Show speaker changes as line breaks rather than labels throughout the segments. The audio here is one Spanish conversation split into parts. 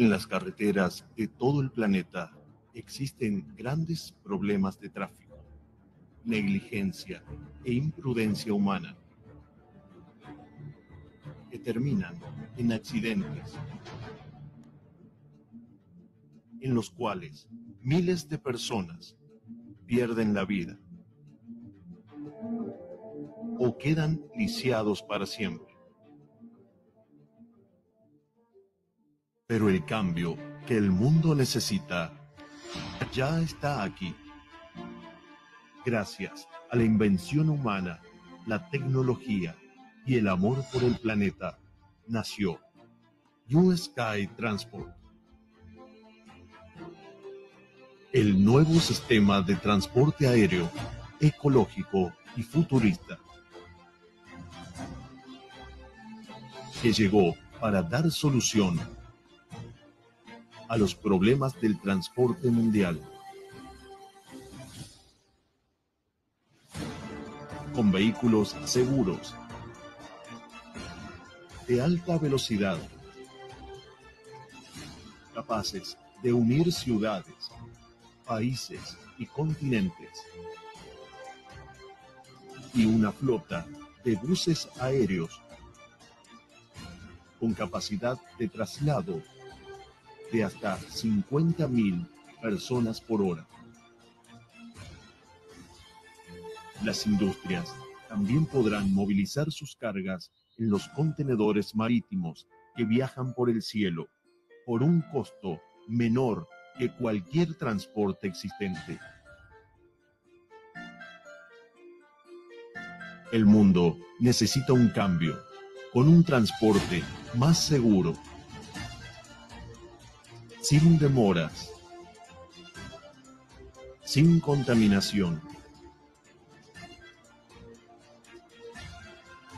En las carreteras de todo el planeta existen grandes problemas de tráfico, negligencia e imprudencia humana que terminan en accidentes en los cuales miles de personas pierden la vida o quedan lisiados para siempre. Pero el cambio que el mundo necesita ya está aquí. Gracias a la invención humana, la tecnología y el amor por el planeta, nació Sky Transport. El nuevo sistema de transporte aéreo, ecológico y futurista, que llegó para dar solución a los problemas del transporte mundial. Con vehículos seguros, de alta velocidad, capaces de unir ciudades, países y continentes, y una flota de buses aéreos con capacidad de traslado de hasta 50.000 personas por hora. Las industrias también podrán movilizar sus cargas en los contenedores marítimos que viajan por el cielo por un costo menor que cualquier transporte existente. El mundo necesita un cambio, con un transporte más seguro sin demoras, sin contaminación,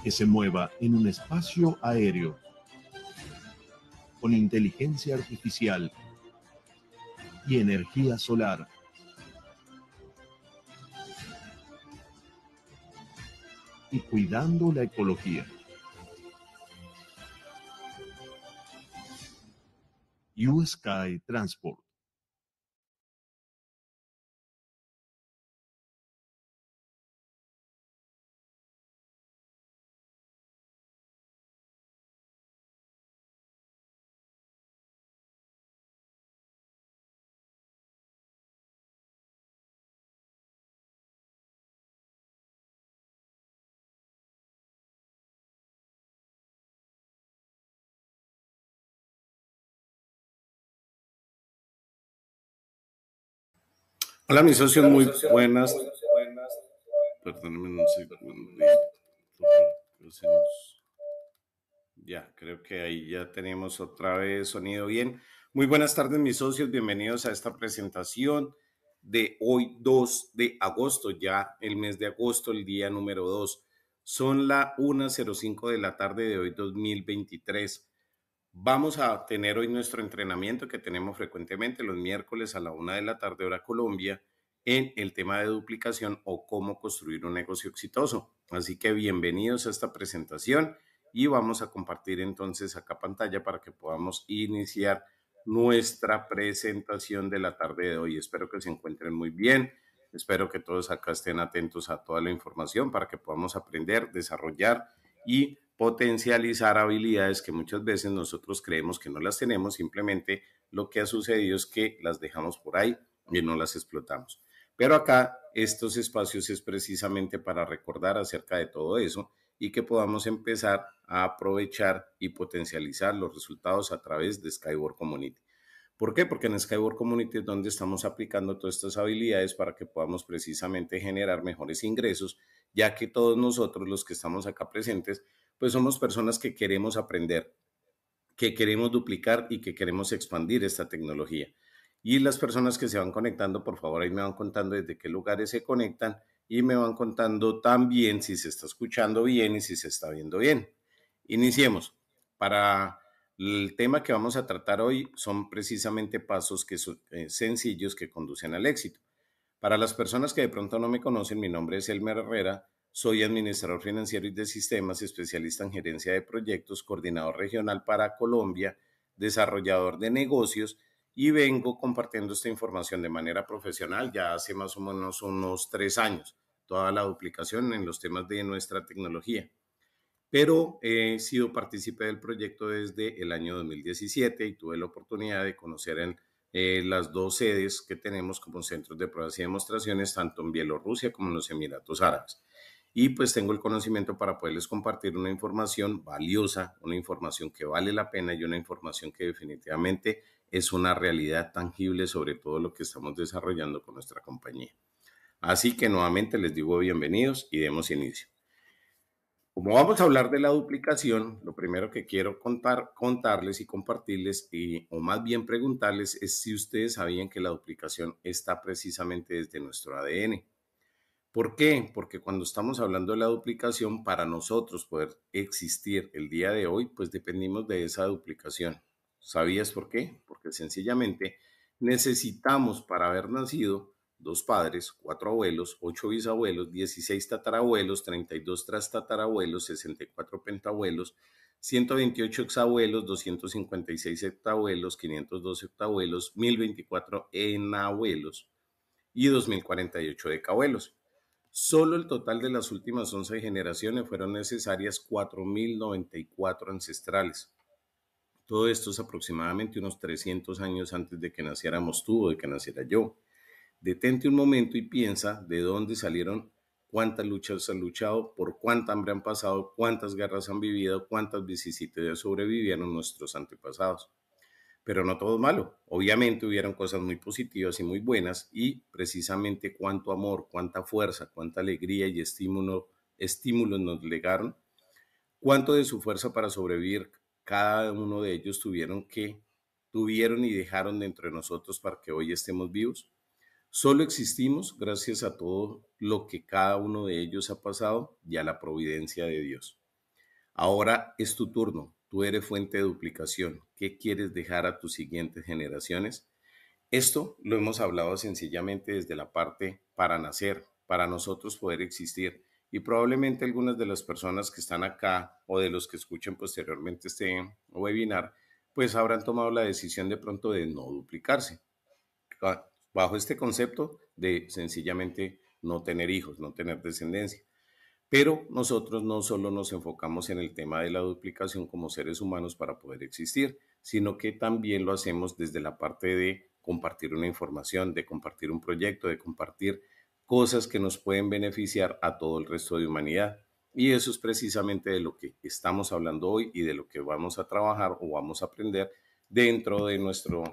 que se mueva en un espacio aéreo con inteligencia artificial y energía solar. y cuidando la ecología. U Sky Transport. Hola, mis socios, muy buenas.
Perdónenme un segundo. Ya, creo que ahí ya tenemos otra vez sonido bien. Muy buenas tardes, mis socios. Bienvenidos a esta presentación de hoy, 2 de agosto, ya el mes de agosto, el día número 2. Son la 1.05 de la tarde de hoy, 2023. Vamos a tener hoy nuestro entrenamiento que tenemos frecuentemente los miércoles a la una de la tarde hora Colombia en el tema de duplicación o cómo construir un negocio exitoso. Así que bienvenidos a esta presentación y vamos a compartir entonces acá pantalla para que podamos iniciar nuestra presentación de la tarde de hoy. Espero que se encuentren muy bien. Espero que todos acá estén atentos a toda la información para que podamos aprender, desarrollar y potencializar habilidades que muchas veces nosotros creemos que no las tenemos, simplemente lo que ha sucedido es que las dejamos por ahí y no las explotamos. Pero acá estos espacios es precisamente para recordar acerca de todo eso y que podamos empezar a aprovechar y potencializar los resultados a través de Skyboard Community. ¿Por qué? Porque en Skyboard Community es donde estamos aplicando todas estas habilidades para que podamos precisamente generar mejores ingresos, ya que todos nosotros los que estamos acá presentes pues somos personas que queremos aprender, que queremos duplicar y que queremos expandir esta tecnología. Y las personas que se van conectando, por favor, ahí me van contando desde qué lugares se conectan y me van contando también si se está escuchando bien y si se está viendo bien. Iniciemos. Para el tema que vamos a tratar hoy son precisamente pasos que son, eh, sencillos que conducen al éxito. Para las personas que de pronto no me conocen, mi nombre es Elmer Herrera, soy administrador financiero y de sistemas, especialista en gerencia de proyectos, coordinador regional para Colombia, desarrollador de negocios y vengo compartiendo esta información de manera profesional ya hace más o menos unos tres años, toda la duplicación en los temas de nuestra tecnología. Pero he sido partícipe del proyecto desde el año 2017 y tuve la oportunidad de conocer eh, las dos sedes que tenemos como centros de pruebas y demostraciones, tanto en Bielorrusia como en los Emiratos Árabes y pues tengo el conocimiento para poderles compartir una información valiosa, una información que vale la pena y una información que definitivamente es una realidad tangible sobre todo lo que estamos desarrollando con nuestra compañía. Así que nuevamente les digo bienvenidos y demos inicio. Como vamos a hablar de la duplicación, lo primero que quiero contar, contarles y compartirles, y, o más bien preguntarles, es si ustedes sabían que la duplicación está precisamente desde nuestro ADN. ¿Por qué? Porque cuando estamos hablando de la duplicación, para nosotros poder existir el día de hoy, pues dependimos de esa duplicación. ¿Sabías por qué? Porque sencillamente necesitamos para haber nacido dos padres, cuatro abuelos, ocho bisabuelos, 16 tatarabuelos, 32 trastatarabuelos, 64 pentabuelos, 128 exabuelos, 256 heptabuelos, 512 octabuelos, 1024 enabuelos y 2048 decabuelos. Solo el total de las últimas 11 generaciones fueron necesarias 4.094 ancestrales. Todo esto es aproximadamente unos 300 años antes de que naciéramos tú o de que naciera yo. Detente un momento y piensa de dónde salieron, cuántas luchas han luchado, por cuánta hambre han pasado, cuántas guerras han vivido, cuántas vicisitudes sobrevivieron nuestros antepasados pero no todo malo. Obviamente hubieron cosas muy positivas y muy buenas y precisamente cuánto amor, cuánta fuerza, cuánta alegría y estímulo, estímulos nos legaron, cuánto de su fuerza para sobrevivir cada uno de ellos tuvieron que, tuvieron y dejaron dentro de nosotros para que hoy estemos vivos. Solo existimos gracias a todo lo que cada uno de ellos ha pasado y a la providencia de Dios. Ahora es tu turno, Tú eres fuente de duplicación. ¿Qué quieres dejar a tus siguientes generaciones? Esto lo hemos hablado sencillamente desde la parte para nacer, para nosotros poder existir. Y probablemente algunas de las personas que están acá o de los que escuchen posteriormente este webinar, pues habrán tomado la decisión de pronto de no duplicarse. Ah, bajo este concepto de sencillamente no tener hijos, no tener descendencia. Pero nosotros no solo nos enfocamos en el tema de la duplicación como seres humanos para poder existir, sino que también lo hacemos desde la parte de compartir una información, de compartir un proyecto, de compartir cosas que nos pueden beneficiar a todo el resto de humanidad. Y eso es precisamente de lo que estamos hablando hoy y de lo que vamos a trabajar o vamos a aprender dentro de nuestro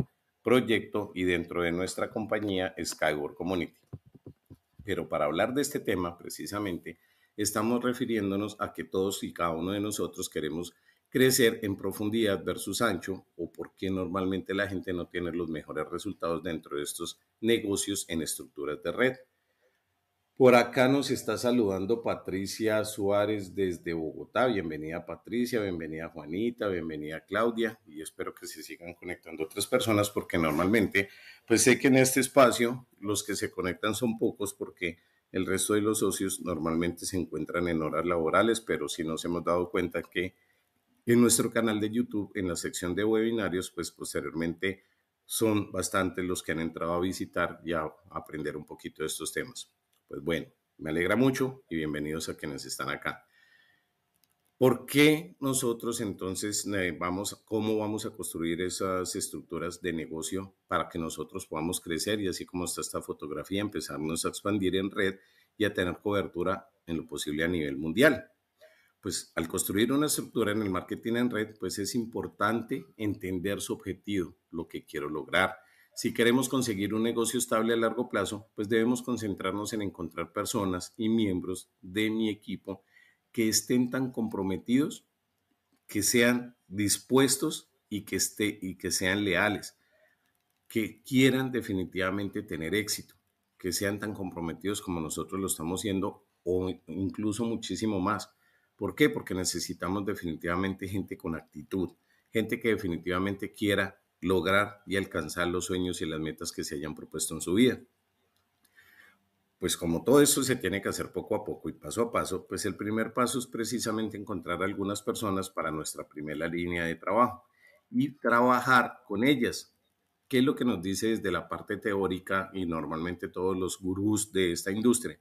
proyecto y dentro de nuestra compañía Skyward Community. Pero para hablar de este tema, precisamente, estamos refiriéndonos a que todos y cada uno de nosotros queremos crecer en profundidad versus ancho o porque normalmente la gente no tiene los mejores resultados dentro de estos negocios en estructuras de red. Por acá nos está saludando Patricia Suárez desde Bogotá. Bienvenida Patricia, bienvenida Juanita, bienvenida Claudia y espero que se sigan conectando otras personas porque normalmente, pues sé que en este espacio los que se conectan son pocos porque el resto de los socios normalmente se encuentran en horas laborales, pero si nos hemos dado cuenta que en nuestro canal de YouTube, en la sección de webinarios, pues posteriormente son bastantes los que han entrado a visitar y a aprender un poquito de estos temas. Pues bueno, me alegra mucho y bienvenidos a quienes están acá. ¿Por qué nosotros entonces eh, vamos, cómo vamos a construir esas estructuras de negocio para que nosotros podamos crecer y así como está esta fotografía, empezarnos a expandir en red y a tener cobertura en lo posible a nivel mundial? Pues al construir una estructura en el marketing en red, pues es importante entender su objetivo, lo que quiero lograr. Si queremos conseguir un negocio estable a largo plazo, pues debemos concentrarnos en encontrar personas y miembros de mi equipo que estén tan comprometidos, que sean dispuestos y que, esté, y que sean leales, que quieran definitivamente tener éxito, que sean tan comprometidos como nosotros lo estamos siendo o incluso muchísimo más. ¿Por qué? Porque necesitamos definitivamente gente con actitud, gente que definitivamente quiera lograr y alcanzar los sueños y las metas que se hayan propuesto en su vida pues como todo eso se tiene que hacer poco a poco y paso a paso, pues el primer paso es precisamente encontrar algunas personas para nuestra primera línea de trabajo y trabajar con ellas. ¿Qué es lo que nos dice desde la parte teórica y normalmente todos los gurús de esta industria?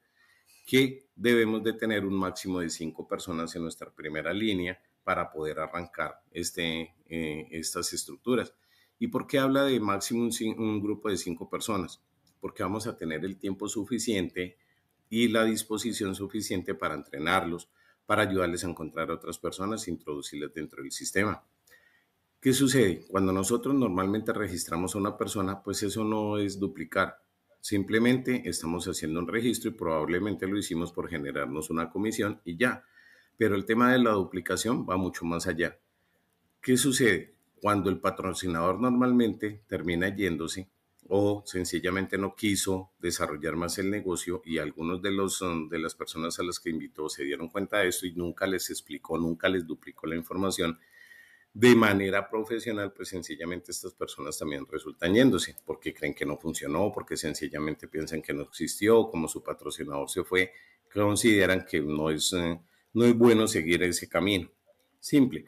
Que debemos de tener un máximo de cinco personas en nuestra primera línea para poder arrancar este, eh, estas estructuras. ¿Y por qué habla de máximo un grupo de cinco personas? porque vamos a tener el tiempo suficiente y la disposición suficiente para entrenarlos, para ayudarles a encontrar a otras personas e introducirles dentro del sistema. ¿Qué sucede? Cuando nosotros normalmente registramos a una persona, pues eso no es duplicar. Simplemente estamos haciendo un registro y probablemente lo hicimos por generarnos una comisión y ya. Pero el tema de la duplicación va mucho más allá. ¿Qué sucede? Cuando el patrocinador normalmente termina yéndose, o sencillamente no quiso desarrollar más el negocio y algunos de los um, de las personas a las que invitó se dieron cuenta de esto y nunca les explicó, nunca les duplicó la información de manera profesional, pues sencillamente estas personas también resultan yéndose porque creen que no funcionó, porque sencillamente piensan que no existió, como su patrocinador se fue, consideran que no es, eh, no es bueno seguir ese camino. Simple.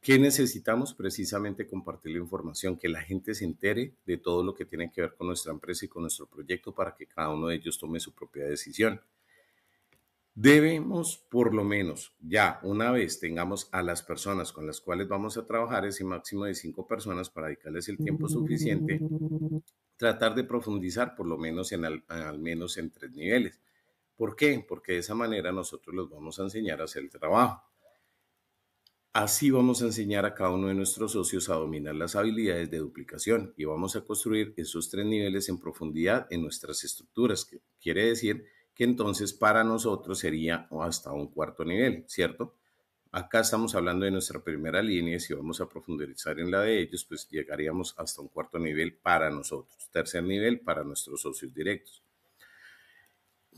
¿Qué necesitamos? Precisamente compartir la información, que la gente se entere de todo lo que tiene que ver con nuestra empresa y con nuestro proyecto para que cada uno de ellos tome su propia decisión. Debemos, por lo menos, ya una vez tengamos a las personas con las cuales vamos a trabajar, ese máximo de cinco personas para dedicarles el tiempo suficiente, tratar de profundizar por lo menos en menos en tres niveles. ¿Por qué? Porque de esa manera nosotros los vamos a enseñar a hacer el trabajo. Así vamos a enseñar a cada uno de nuestros socios a dominar las habilidades de duplicación y vamos a construir esos tres niveles en profundidad en nuestras estructuras, que quiere decir que entonces para nosotros sería hasta un cuarto nivel, ¿cierto? Acá estamos hablando de nuestra primera línea y si vamos a profundizar en la de ellos, pues llegaríamos hasta un cuarto nivel para nosotros, tercer nivel para nuestros socios directos.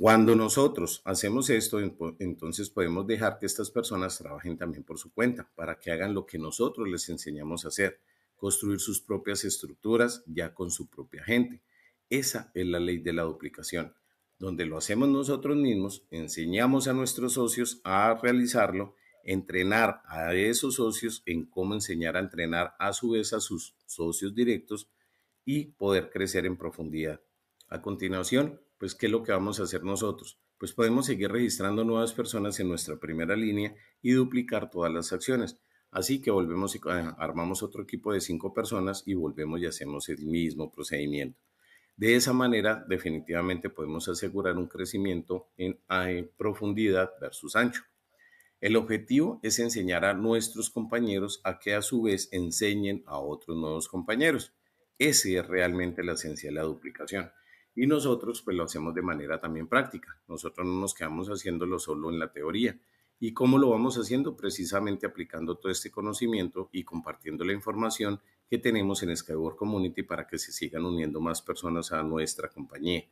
Cuando nosotros hacemos esto, entonces podemos dejar que estas personas trabajen también por su cuenta, para que hagan lo que nosotros les enseñamos a hacer, construir sus propias estructuras ya con su propia gente. Esa es la ley de la duplicación, donde lo hacemos nosotros mismos, enseñamos a nuestros socios a realizarlo, entrenar a esos socios en cómo enseñar a entrenar a su vez a sus socios directos y poder crecer en profundidad. A continuación, pues ¿qué es lo que vamos a hacer nosotros? Pues podemos seguir registrando nuevas personas en nuestra primera línea y duplicar todas las acciones. Así que volvemos y ah, armamos otro equipo de cinco personas y volvemos y hacemos el mismo procedimiento. De esa manera, definitivamente podemos asegurar un crecimiento ah, en profundidad versus ancho. El objetivo es enseñar a nuestros compañeros a que a su vez enseñen a otros nuevos compañeros. Ese es realmente la esencia de la duplicación. Y nosotros pues lo hacemos de manera también práctica. Nosotros no nos quedamos haciéndolo solo en la teoría. ¿Y cómo lo vamos haciendo? Precisamente aplicando todo este conocimiento y compartiendo la información que tenemos en Skyward Community para que se sigan uniendo más personas a nuestra compañía.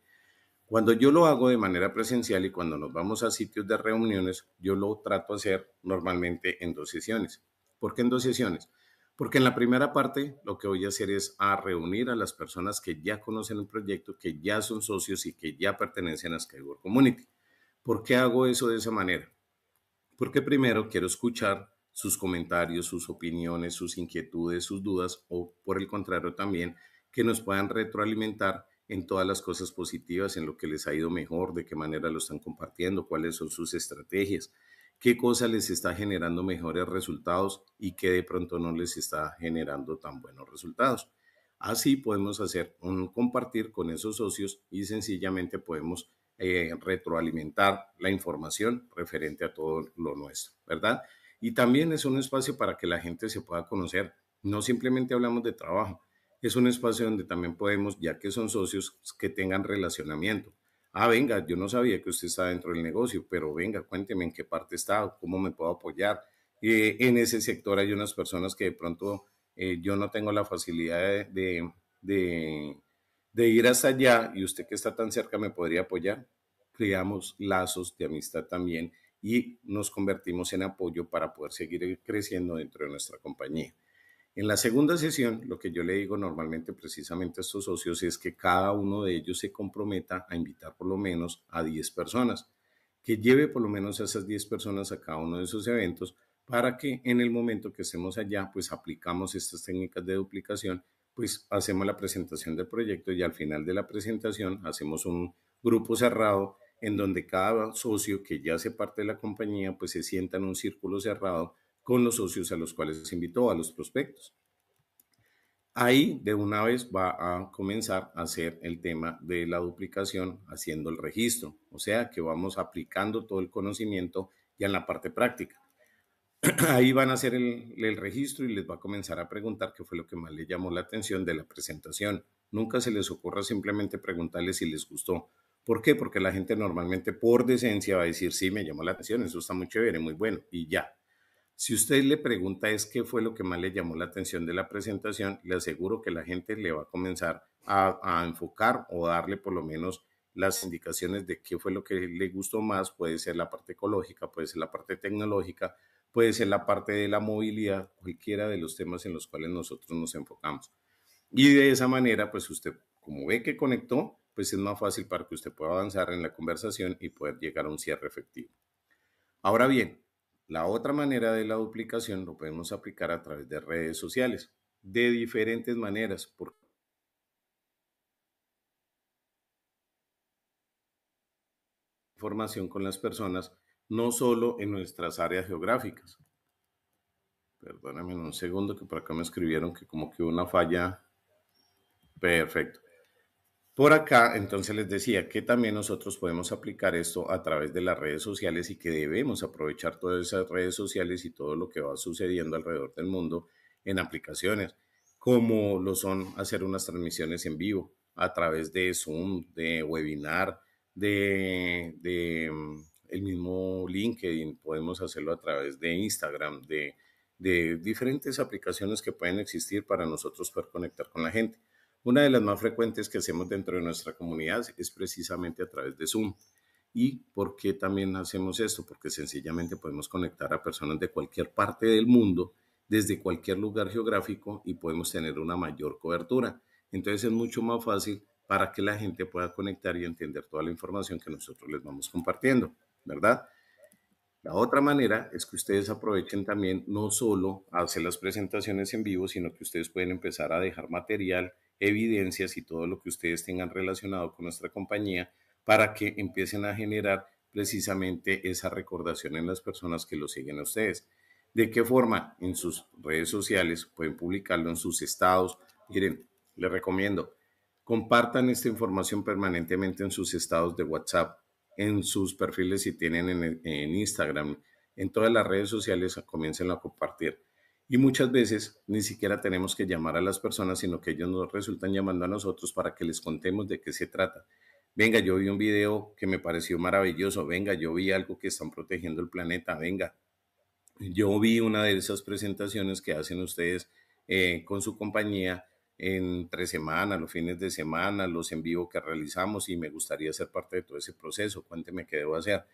Cuando yo lo hago de manera presencial y cuando nos vamos a sitios de reuniones, yo lo trato de hacer normalmente en dos sesiones. ¿Por qué en dos sesiones? Porque en la primera parte lo que voy a hacer es a reunir a las personas que ya conocen un proyecto, que ya son socios y que ya pertenecen a Skyward Community. ¿Por qué hago eso de esa manera? Porque primero quiero escuchar sus comentarios, sus opiniones, sus inquietudes, sus dudas o por el contrario también que nos puedan retroalimentar en todas las cosas positivas, en lo que les ha ido mejor, de qué manera lo están compartiendo, cuáles son sus estrategias, qué cosa les está generando mejores resultados y qué de pronto no les está generando tan buenos resultados. Así podemos hacer un compartir con esos socios y sencillamente podemos eh, retroalimentar la información referente a todo lo nuestro, ¿verdad? Y también es un espacio para que la gente se pueda conocer. No simplemente hablamos de trabajo, es un espacio donde también podemos, ya que son socios, que tengan relacionamiento ah, venga, yo no sabía que usted estaba dentro del negocio, pero venga, cuénteme en qué parte está, cómo me puedo apoyar. Eh, en ese sector hay unas personas que de pronto eh, yo no tengo la facilidad de, de ir hasta allá y usted que está tan cerca me podría apoyar. Creamos lazos de amistad también y nos convertimos en apoyo para poder seguir eh, creciendo dentro de nuestra compañía. En la segunda sesión, lo que yo le digo normalmente precisamente a estos socios es que cada uno de ellos se comprometa a invitar por lo menos a 10 personas, que lleve por lo menos a esas 10 personas a cada uno de esos eventos para que en el momento que estemos allá, pues aplicamos estas técnicas de duplicación, pues hacemos la presentación del proyecto y al final de la presentación hacemos un grupo cerrado en donde cada socio que ya hace parte de la compañía, pues se sienta en un círculo cerrado con los socios a los cuales invitó, a los prospectos. Ahí de una vez va a comenzar a hacer el tema de la duplicación haciendo el registro, o sea que vamos aplicando todo el conocimiento ya en la parte práctica. Ahí van a hacer el, el, registro y les va a comenzar a preguntar qué fue lo que más les llamó la atención de la presentación. Nunca se les ocurra simplemente preguntarles si les gustó. ¿Por qué? Porque la gente normalmente por decencia va a decir, sí, me llamó la atención, eso está muy chévere, muy bueno, y ya, si usted le pregunta es qué fue lo que más le llamó la atención de la presentación, le aseguro que la gente le va a comenzar a, a, enfocar o darle por lo menos las indicaciones de qué fue lo que le gustó más. Puede ser la parte ecológica, puede ser la parte tecnológica, puede ser la parte de la movilidad, cualquiera de los temas en los cuales nosotros nos enfocamos. Y de esa manera, pues usted, como ve que conectó, pues es más fácil para que usted pueda avanzar en la conversación y poder llegar a un cierre efectivo. Ahora bien, la otra manera de la duplicación lo podemos aplicar a través de redes sociales, de diferentes maneras, información con las personas, no solo en nuestras áreas geográficas. Perdóname un segundo que por acá me escribieron que como que hubo una falla. Perfecto. Por acá, entonces les decía que también nosotros podemos aplicar esto a través de las redes sociales y que debemos aprovechar todas esas redes sociales y todo lo que va sucediendo alrededor del mundo en aplicaciones, como lo son hacer unas transmisiones en vivo a través de Zoom, de webinar, de, mm, el mismo LinkedIn, podemos hacerlo a través de Instagram, de diferentes aplicaciones que pueden existir para nosotros poder conectar con la gente. Una de las más frecuentes que hacemos dentro de nuestra comunidad es precisamente a través de Zoom. ¿Y por qué también hacemos esto? Porque sencillamente podemos conectar a personas de cualquier parte del mundo, desde cualquier lugar geográfico y podemos tener una mayor cobertura. Entonces es mucho más fácil para que la gente pueda conectar y entender toda la información que nosotros les vamos compartiendo, ¿verdad? La otra manera es que ustedes aprovechen también no solo hacer las presentaciones en vivo, sino que ustedes pueden empezar a dejar material evidencias y todo lo que ustedes tengan relacionado con nuestra compañía para que empiecen a generar precisamente esa recordación en las personas que lo siguen a ustedes. ¿De qué forma? En sus redes sociales, pueden publicarlo en sus estados. Miren, les recomiendo, compartan esta información permanentemente en sus estados de WhatsApp, en sus perfiles si tienen en, en Instagram, en todas las redes sociales, comiencen a compartir. Y muchas veces ni siquiera tenemos que llamar a las personas, sino que ellos nos resultan llamando a nosotros para que les contemos de qué se trata. Venga, yo vi un video que me pareció maravilloso. Venga, yo vi algo que están protegiendo el planeta. Venga, yo vi una de esas presentaciones que hacen ustedes eh, con su compañía entre semanas, los fines de semana, los en vivo que realizamos y me gustaría ser parte de todo ese proceso. Cuénteme qué debo hacer.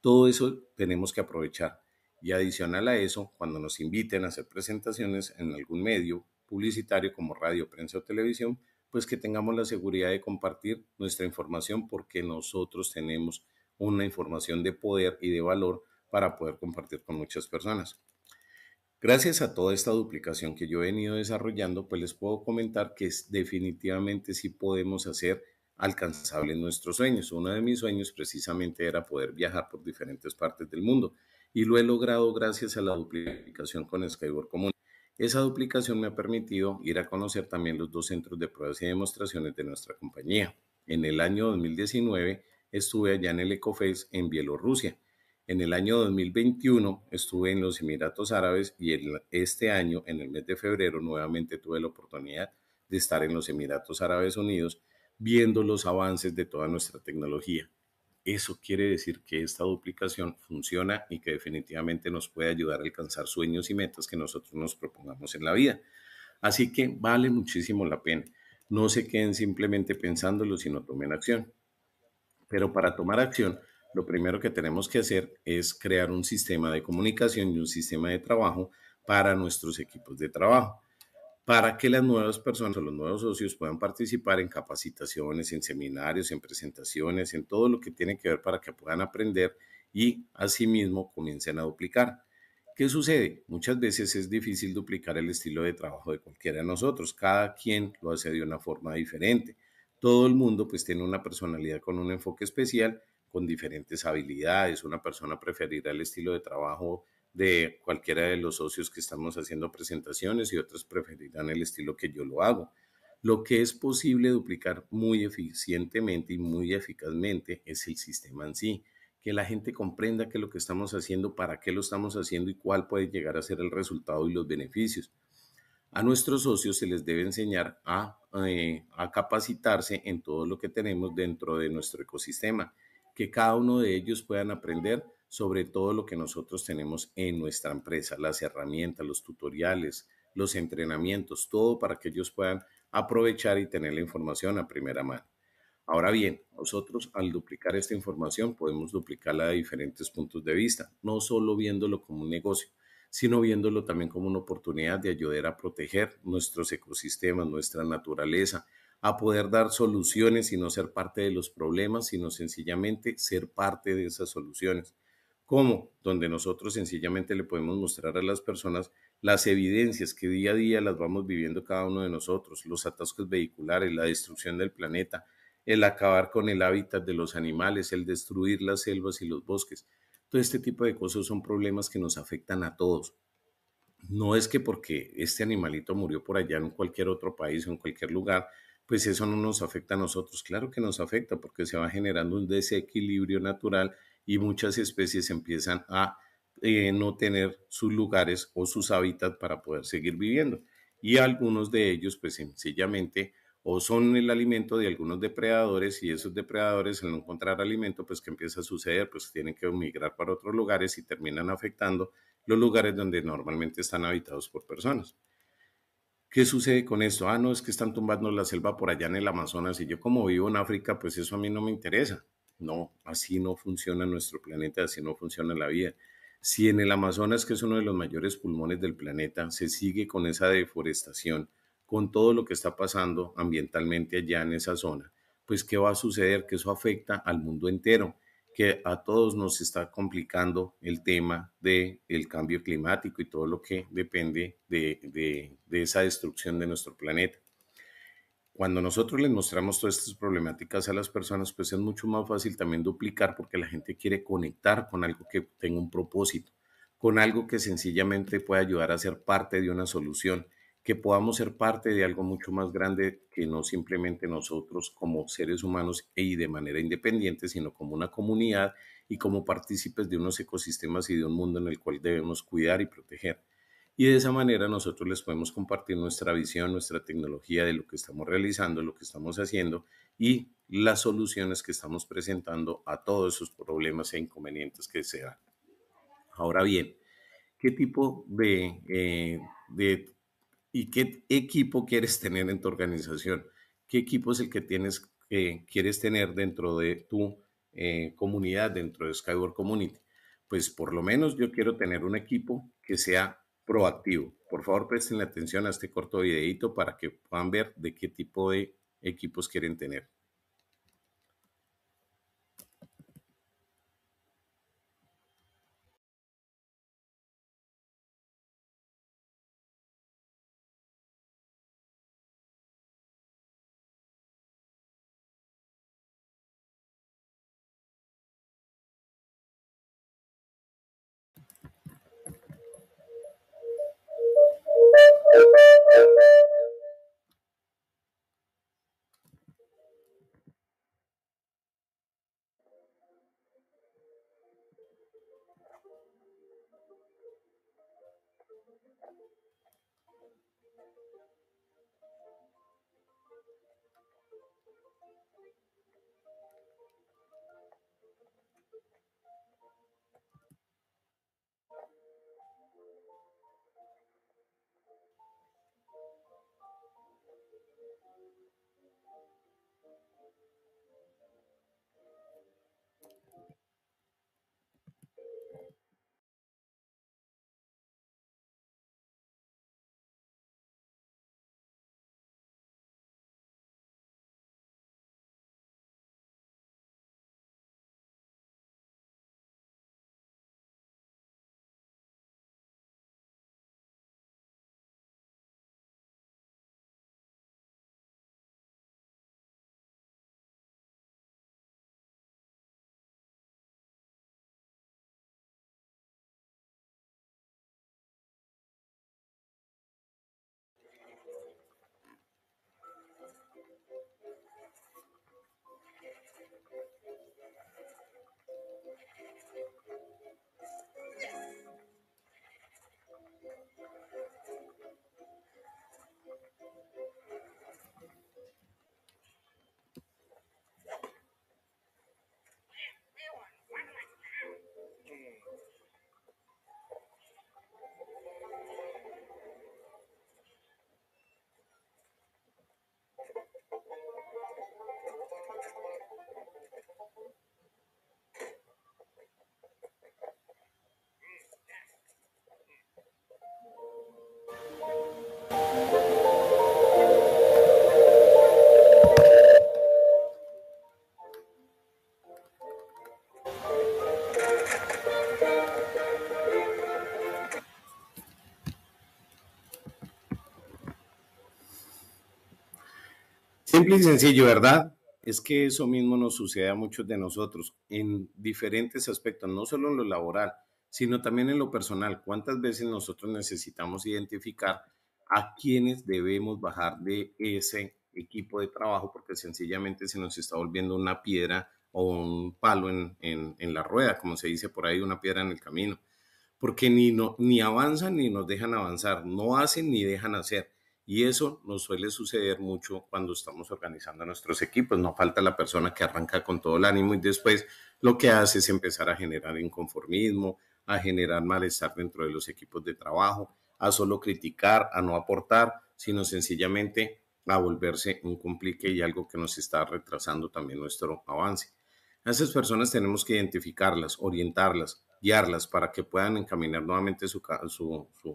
Todo eso tenemos que aprovechar y adicional a eso, cuando nos inviten a hacer presentaciones en algún medio publicitario como radio, prensa o televisión, pues que tengamos la seguridad de compartir nuestra información porque nosotros tenemos una información de poder y de valor para poder compartir con muchas personas. Gracias a toda esta duplicación que yo he venido desarrollando, pues les puedo comentar que definitivamente sí podemos hacer alcanzables nuestros sueños. Uno de mis sueños precisamente era poder viajar por diferentes partes del mundo y lo he logrado gracias a la duplicación con Skyboard Común. Esa duplicación me ha permitido ir a conocer también los dos centros de pruebas y demostraciones de nuestra compañía. En el año 2019 estuve allá en el Ecoface en Bielorrusia. En el año 2021 estuve en los Emiratos Árabes y este año, en el mes de febrero, nuevamente tuve la oportunidad de estar en los Emiratos Árabes Unidos viendo los avances de toda nuestra tecnología. Eso quiere decir que esta duplicación funciona y que definitivamente nos puede ayudar a alcanzar sueños y metas que nosotros nos propongamos en la vida. Así que vale muchísimo la pena. No se queden simplemente pensándolo, sino tomen acción. Pero para tomar acción, lo primero que tenemos que hacer es crear un sistema de comunicación y un sistema de trabajo para nuestros equipos de trabajo para que las nuevas personas o los nuevos socios puedan participar en capacitaciones, en seminarios, en presentaciones, en todo lo que tiene que ver para que puedan aprender y asimismo comiencen a duplicar. ¿Qué sucede? Muchas veces es difícil duplicar el estilo de trabajo de cualquiera de nosotros. Cada quien lo hace de una forma diferente. Todo el mundo pues tiene una personalidad con un enfoque especial, con diferentes habilidades. Una persona preferirá el estilo de trabajo de cualquiera de los socios que estamos haciendo presentaciones y otros preferirán el estilo que yo lo hago. Lo que es posible duplicar muy eficientemente y muy eficazmente es el sistema en sí, que la gente comprenda que lo que estamos haciendo, para qué lo estamos haciendo y cuál puede llegar a ser el resultado y los beneficios. A nuestros socios se les debe enseñar a, eh, a capacitarse en todo lo que tenemos dentro de nuestro ecosistema, que cada uno de ellos puedan aprender sobre todo lo que nosotros tenemos en nuestra empresa, las herramientas, los tutoriales, los entrenamientos, todo para que ellos puedan aprovechar y tener la información a primera mano. Ahora bien, nosotros al duplicar esta información podemos duplicarla de diferentes puntos de vista, no solo viéndolo como un negocio, sino viéndolo también como una oportunidad de ayudar a proteger nuestros ecosistemas, nuestra naturaleza, a poder dar soluciones y no ser parte de los problemas, sino sencillamente ser parte de esas soluciones. ¿Cómo? Donde nosotros sencillamente le podemos mostrar a las personas las evidencias que día a día las vamos viviendo cada uno de nosotros, los atascos vehiculares, la destrucción del planeta, el acabar con el hábitat de los animales, el destruir las selvas y los bosques. Todo este tipo de cosas son problemas que nos afectan a todos. No es que porque este animalito murió por allá en cualquier otro país o en cualquier lugar, pues eso no nos afecta a nosotros. Claro que nos afecta porque se va generando un desequilibrio natural y muchas especies empiezan a eh, no tener sus lugares o sus hábitats para poder seguir viviendo. Y algunos de ellos, pues sencillamente, o son el alimento de algunos depredadores y esos depredadores al no encontrar alimento, pues que empieza a suceder, pues tienen que migrar para otros lugares y terminan afectando los lugares donde normalmente están habitados por personas. ¿Qué sucede con esto? Ah, no, es que están tumbando la selva por allá en el Amazonas y yo como vivo en África, pues eso a mí no me interesa. No, así no funciona nuestro planeta, así no funciona la vida. Si en el Amazonas, que es uno de los mayores pulmones del planeta, se sigue con esa deforestación, con todo lo que está pasando ambientalmente allá en esa zona, pues ¿qué va a suceder? Que eso afecta al mundo entero, que a todos nos está complicando el tema del el cambio climático y todo lo que depende de, de esa destrucción de nuestro planeta cuando nosotros les mostramos todas estas problemáticas a las personas, pues es mucho más fácil también duplicar porque la gente quiere conectar con algo que tenga un propósito, con algo que sencillamente pueda ayudar a ser parte de una solución, que podamos ser parte de algo mucho más grande que no simplemente nosotros como seres humanos y de manera independiente, sino como una comunidad y como partícipes de unos ecosistemas y de un mundo en el cual debemos cuidar y proteger y de esa manera nosotros les podemos compartir nuestra visión, nuestra tecnología de lo que estamos realizando, lo que estamos haciendo y las soluciones que estamos presentando a todos esos problemas e inconvenientes que sean Ahora bien, ¿qué tipo eh, de, y qué equipo quieres tener en tu organización? ¿Qué equipo es el que tienes, que quieres tener dentro de tu eh, comunidad, dentro de Skyward Community? Pues por lo menos yo quiero tener un equipo que sea proactivo. Por favor, presten atención a este corto videito para que puedan ver de qué tipo de equipos quieren tener. y sencillo, ¿verdad? Es que eso mismo nos sucede a muchos de nosotros en diferentes aspectos, no solo en lo laboral, sino también en lo personal. ¿Cuántas veces nosotros necesitamos identificar a quienes debemos bajar de ese equipo de trabajo porque sencillamente se nos está volviendo una piedra o un palo en, en la rueda, como se dice por ahí, una piedra en el camino? Porque ni, no, ni avanzan ni nos dejan avanzar, no hacen ni dejan hacer y eso nos suele suceder mucho cuando estamos organizando nuestros equipos. No falta la persona que arranca con todo el ánimo y después lo que hace es empezar a generar inconformismo, a generar malestar dentro de los equipos de trabajo, a solo criticar, a no aportar, sino sencillamente a volverse un complique y algo que nos está retrasando también nuestro avance. A esas personas tenemos que identificarlas, orientarlas, guiarlas para que puedan encaminar nuevamente su,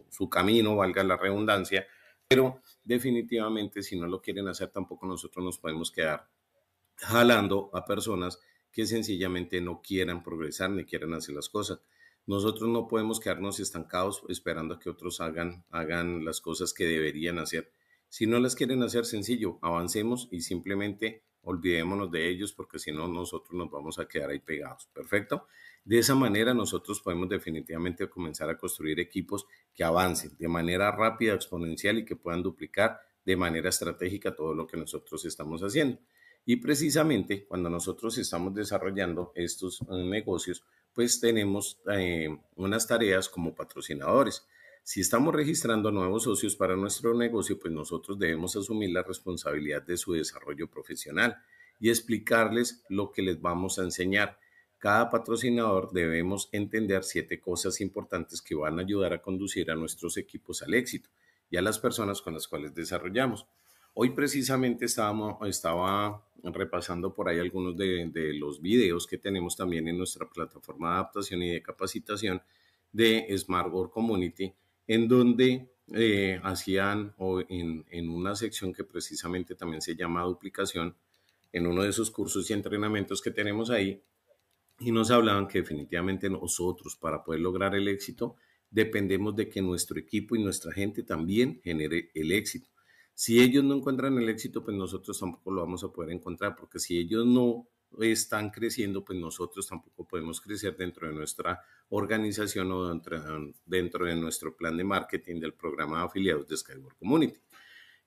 su camino, valga la redundancia, pero definitivamente si no lo quieren hacer tampoco nosotros nos podemos quedar jalando a personas que sencillamente no quieran progresar ni quieran hacer las cosas. Nosotros no podemos quedarnos estancados esperando a que otros hagan, hagan las cosas que deberían hacer. Si no las quieren hacer, sencillo, avancemos y simplemente olvidémonos de ellos porque si no nosotros nos vamos a quedar ahí pegados, ¿perfecto? De esa manera nosotros podemos definitivamente comenzar a construir equipos que avancen de manera rápida, exponencial y que puedan duplicar de manera estratégica todo lo que nosotros estamos haciendo. Y precisamente cuando nosotros estamos desarrollando estos eh, negocios, pues tenemos eh, unas tareas como patrocinadores. Si estamos registrando nuevos socios para nuestro negocio, pues nosotros debemos asumir la responsabilidad de su desarrollo profesional y explicarles lo que les vamos a enseñar. Cada patrocinador debemos entender siete cosas importantes que van a ayudar a conducir a nuestros equipos al éxito y a las personas con las cuales desarrollamos. Hoy precisamente estábamos, estaba repasando por ahí algunos de, de los videos que tenemos también en nuestra plataforma de adaptación y de capacitación de Smart Work Community, en donde eh, hacían, o en, en, una sección que precisamente también se llama duplicación, en uno de esos cursos y entrenamientos que tenemos ahí, y nos hablaban que definitivamente nosotros, para poder lograr el éxito, dependemos de que nuestro equipo y nuestra gente también genere el éxito. Si ellos no encuentran el éxito, pues nosotros tampoco lo vamos a poder encontrar, porque si ellos no están creciendo, pues nosotros tampoco podemos crecer dentro de nuestra organización o dentro, de nuestro plan de marketing del programa de afiliados de Skyward Community.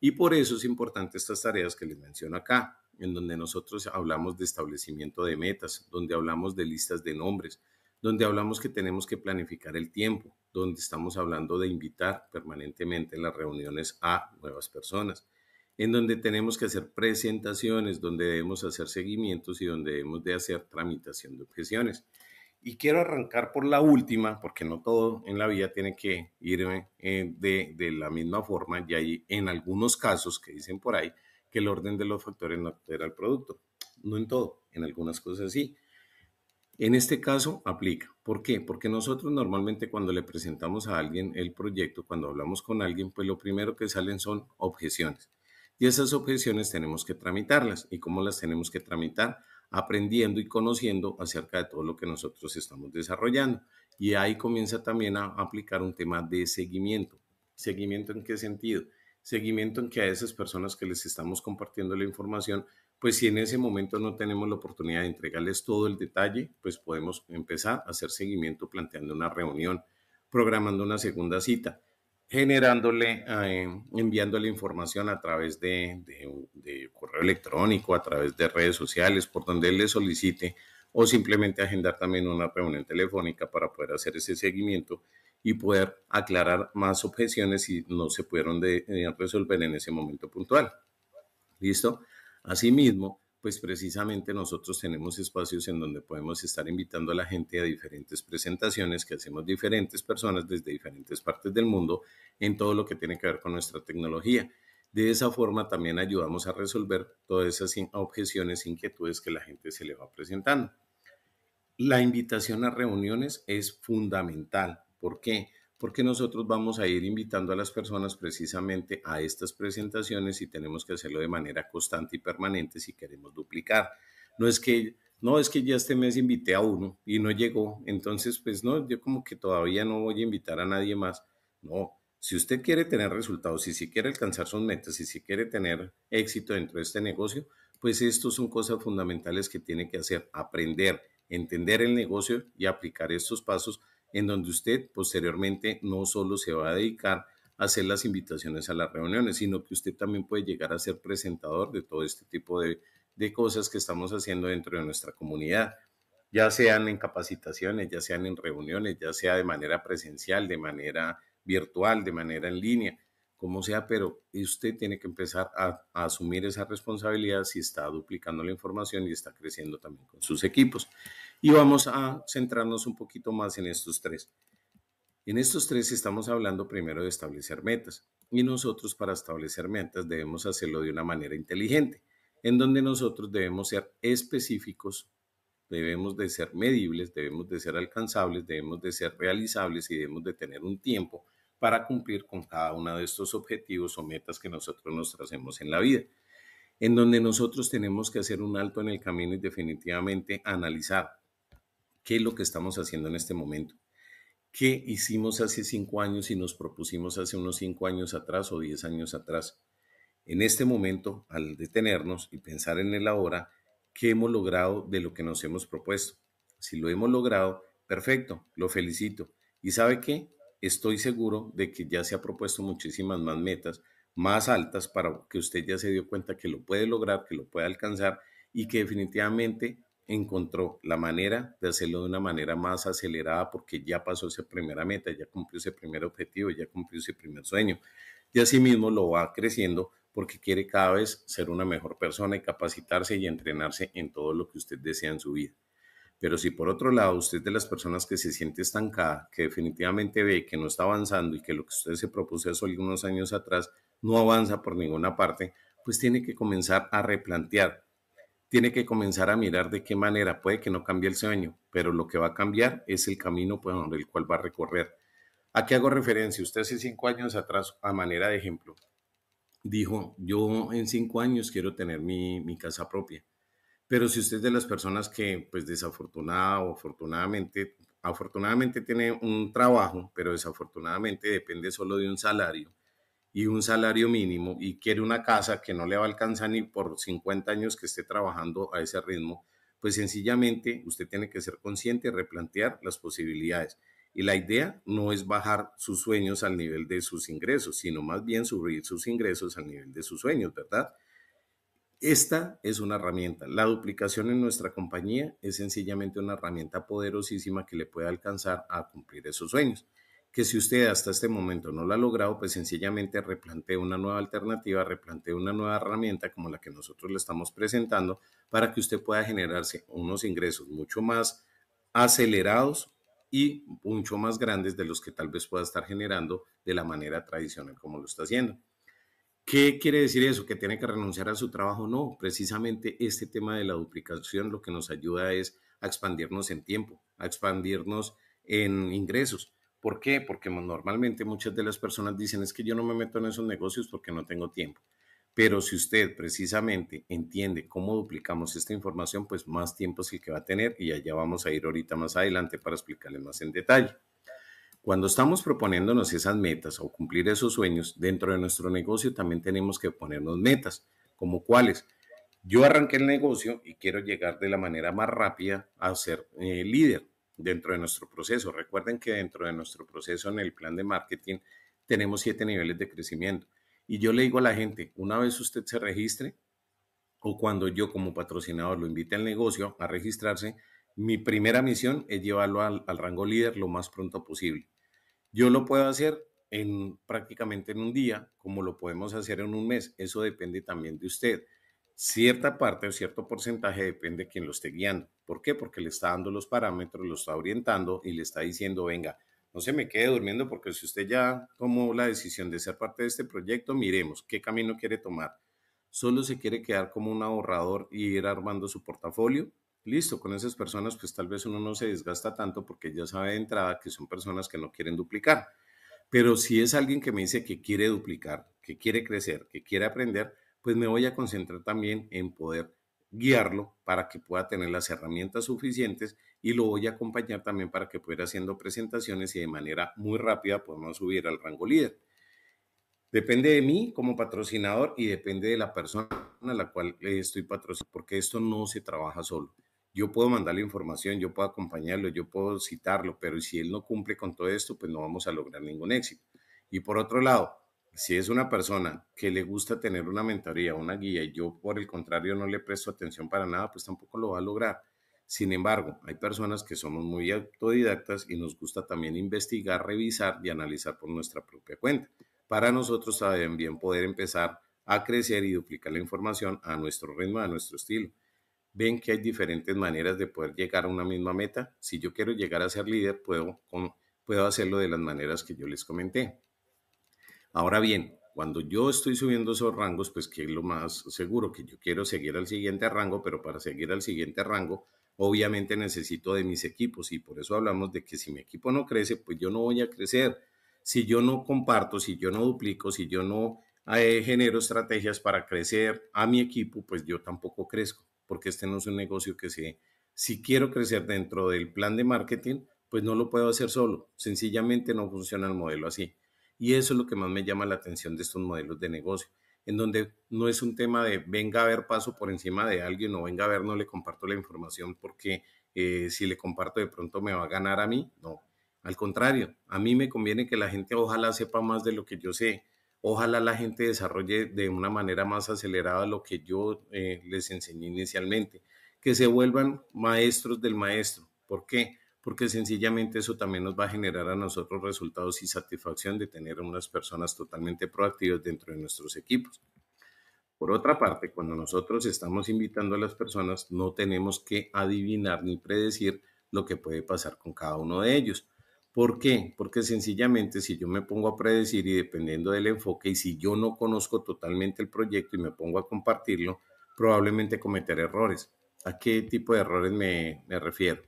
Y por eso es importante estas tareas que les menciono acá, en donde nosotros hablamos de establecimiento de metas, donde hablamos de listas de nombres, donde hablamos que tenemos que planificar el tiempo, donde estamos hablando de invitar permanentemente en las reuniones a nuevas personas, en donde tenemos que hacer presentaciones, donde debemos hacer seguimientos y donde debemos de hacer tramitación de objeciones. Y quiero arrancar por la última, porque no todo en la vida tiene que ir eh, de, de, la misma forma y hay en algunos casos que dicen por ahí que el orden de los factores no altera el producto. No en todo, en algunas cosas sí. En este caso aplica. ¿Por qué? Porque nosotros normalmente cuando le presentamos a alguien el proyecto, cuando hablamos con alguien, pues lo primero que salen son objeciones. Y esas objeciones tenemos que tramitarlas. ¿Y cómo las tenemos que tramitar? Aprendiendo y conociendo acerca de todo lo que nosotros estamos desarrollando. Y ahí comienza también a aplicar un tema de seguimiento. ¿Seguimiento en qué sentido? Seguimiento en que a esas personas que les estamos compartiendo la información, pues si en ese momento no tenemos la oportunidad de entregarles todo el detalle, pues podemos empezar a hacer seguimiento planteando una reunión, programando una segunda cita generándole, eh, enviándole información a través de, correo electrónico, a través de redes sociales, por donde él le solicite, o simplemente agendar también una reunión telefónica para poder hacer ese seguimiento y poder aclarar más objeciones si no se pudieron resolver en ese momento puntual. ¿Listo? Asimismo, pues precisamente nosotros tenemos espacios en donde podemos estar invitando a la gente a diferentes presentaciones que hacemos diferentes personas desde diferentes partes del mundo en todo lo que tiene que ver con nuestra tecnología. De esa forma también ayudamos a resolver todas esas objeciones, inquietudes que la gente se le va presentando. La invitación a reuniones es fundamental. ¿Por qué? porque nosotros vamos a ir invitando a las personas precisamente a estas presentaciones y tenemos que hacerlo de manera constante y permanente si queremos duplicar. No es que no, es que ya este mes invité a uno y no llegó, entonces pues no, yo como que todavía no voy a invitar a nadie más. No, si usted quiere tener resultados, si si quiere alcanzar sus metas, y si quiere tener éxito dentro de este negocio, pues estos son cosas fundamentales que tiene que hacer, aprender, entender el negocio y aplicar estos pasos en donde usted posteriormente no solo se va a dedicar a hacer las invitaciones a las reuniones, sino que usted también puede llegar a ser presentador de todo este tipo de, cosas que estamos haciendo dentro de nuestra comunidad, ya sean en capacitaciones, ya sean en reuniones, ya sea de manera presencial, de manera virtual, de manera en línea, como sea, pero usted tiene que empezar a, a, asumir esa responsabilidad si está duplicando la información y está creciendo también con sus equipos. Y vamos a centrarnos un poquito más en estos tres. En estos tres estamos hablando primero de establecer metas. Y nosotros para establecer metas debemos hacerlo de una manera inteligente, en donde nosotros debemos ser específicos, debemos de ser medibles, debemos de ser alcanzables, debemos de ser realizables y debemos de tener un tiempo para cumplir con cada uno de estos objetivos o metas que nosotros nos tracemos en la vida. En donde nosotros tenemos que hacer un alto en el camino y definitivamente analizar ¿Qué es lo que estamos haciendo en este momento? ¿Qué hicimos hace cinco años y nos propusimos hace unos cinco años atrás o diez años atrás? En este momento, al detenernos y pensar en el ahora, ¿qué hemos logrado de lo que nos hemos propuesto? Si lo hemos logrado, perfecto, lo felicito. ¿Y sabe qué? Estoy seguro de que ya se ha propuesto muchísimas más metas, más altas, para que usted ya se dio cuenta que lo puede lograr, que lo puede alcanzar y que definitivamente encontró la manera de hacerlo de una manera más acelerada porque ya pasó esa primera meta, ya cumplió ese primer objetivo, ya cumplió ese primer sueño. Y asimismo lo va creciendo porque quiere cada vez ser una mejor persona y capacitarse y entrenarse en todo lo que usted desea en su vida. Pero si por otro lado usted de las personas que se siente estancada, que definitivamente ve que no está avanzando y que lo que usted se propuso hace algunos años atrás no avanza por ninguna parte, pues tiene que comenzar a replantear tiene que comenzar a mirar de qué manera puede que no cambie el sueño, pero lo que va a cambiar es el camino por el cual va a recorrer. ¿A qué hago referencia? Usted hace cinco años atrás, a manera de ejemplo, dijo, yo en cinco años quiero tener mi, casa propia. Pero si usted es de las personas que, pues desafortunada o afortunadamente, afortunadamente tiene un trabajo, pero desafortunadamente depende solo de un salario, y un salario mínimo y quiere una casa que no le va a alcanzar ni por 50 años que esté trabajando a ese ritmo, pues sencillamente usted tiene que ser consciente y replantear las posibilidades. Y la idea no es bajar sus sueños al nivel de sus ingresos, sino más bien subir sus ingresos al nivel de sus sueños, ¿verdad? Esta es una herramienta. La duplicación en nuestra compañía es sencillamente una herramienta poderosísima que le puede alcanzar a cumplir esos sueños que si usted hasta este momento no lo ha logrado, pues sencillamente replantee una nueva alternativa, replantee una nueva herramienta como la que nosotros le estamos presentando para que usted pueda generarse unos ingresos mucho más acelerados y mucho más grandes de los que tal vez pueda estar generando de la manera tradicional como lo está haciendo. ¿Qué quiere decir eso? ¿Que tiene que renunciar a su trabajo? No, precisamente este tema de la duplicación lo que nos ayuda es a expandirnos en tiempo, a expandirnos en ingresos ¿Por qué? Porque pues, normalmente muchas de las personas dicen es que yo no me meto en esos negocios porque no tengo tiempo. Pero si usted precisamente entiende cómo duplicamos esta información, pues más tiempo es el que va a tener y allá vamos a ir ahorita más adelante para explicarle más en detalle. Cuando estamos proponiéndonos esas metas o cumplir esos sueños dentro de nuestro negocio, también tenemos que ponernos metas, como cuáles. Yo arranqué el negocio y quiero llegar de la manera más rápida a ser eh, líder dentro de nuestro proceso. Recuerden que dentro de nuestro proceso en el plan de marketing tenemos siete niveles de crecimiento. Y yo le digo a la gente, una vez usted se registre o cuando yo como patrocinador lo invite al negocio a registrarse, mi primera misión es llevarlo al, al rango líder lo más pronto posible. Yo lo puedo hacer en prácticamente en un día, como lo podemos hacer en un mes. Eso depende también de usted cierta parte o cierto porcentaje depende de quien lo esté guiando. ¿Por qué? Porque le está dando los parámetros, lo está orientando y le está diciendo, venga, no se me quede durmiendo porque si usted ya tomó la decisión de ser parte de este proyecto, miremos qué camino quiere tomar. Solo se quiere quedar como un ahorrador y ir armando su portafolio. Listo, con esas personas pues tal vez uno no se desgasta tanto porque ya sabe de entrada que son personas que no quieren duplicar. Pero si es alguien que me dice que quiere duplicar, que quiere crecer, que quiere aprender, pues me voy a concentrar también en poder guiarlo para que pueda tener las herramientas suficientes y lo voy a acompañar también para que pueda ir haciendo presentaciones y de manera muy rápida podemos subir al rango líder. Depende de mí como patrocinador y depende de la persona a la cual estoy patrocinando, porque esto no se trabaja solo. Yo puedo mandarle información, yo puedo acompañarlo, yo puedo citarlo, pero si él no cumple con todo esto, pues no vamos a lograr ningún éxito. Y por otro lado, si es una persona que le gusta tener una mentoría, una guía, y yo por el contrario no le presto atención para nada, pues tampoco lo va a lograr. Sin embargo, hay personas que somos muy autodidactas y nos gusta también investigar, revisar y analizar por nuestra propia cuenta. Para nosotros también poder empezar a crecer y duplicar la información a nuestro ritmo, a nuestro estilo. Ven que hay diferentes maneras de poder llegar a una misma meta. Si yo quiero llegar a ser líder, puedo, puedo hacerlo de las maneras que yo les comenté Ahora bien, cuando yo estoy subiendo esos rangos, pues que es lo más seguro, que yo quiero seguir al siguiente rango, pero para seguir al siguiente rango, obviamente necesito de mis equipos y por eso hablamos de que si mi equipo no crece, pues yo no voy a crecer. Si yo no comparto, si yo no duplico, si yo no eh, genero estrategias para crecer a mi equipo, pues yo tampoco crezco, porque este no es un negocio que se... Si quiero crecer dentro del plan de marketing, pues no lo puedo hacer solo. Sencillamente no funciona el modelo así. Y eso es lo que más me llama la atención de estos modelos de negocio, en donde no es un tema de venga a ver paso por encima de alguien o venga a ver no le comparto la información porque eh, si le comparto de pronto me va a ganar a mí. No, al contrario, a mí me conviene que la gente ojalá sepa más de lo que yo sé, ojalá la gente desarrolle de una manera más acelerada lo que yo eh, les enseñé inicialmente, que se vuelvan maestros del maestro. ¿Por qué? porque sencillamente eso también nos va a generar a nosotros resultados y satisfacción de tener unas personas totalmente proactivas dentro de nuestros equipos. Por otra parte, cuando nosotros estamos invitando a las personas, no tenemos que adivinar ni predecir lo que puede pasar con cada uno de ellos. ¿Por qué? Porque sencillamente si yo me pongo a predecir y dependiendo del enfoque y si yo no conozco totalmente el proyecto y me pongo a compartirlo, probablemente cometer errores. ¿A qué tipo de errores me refiero?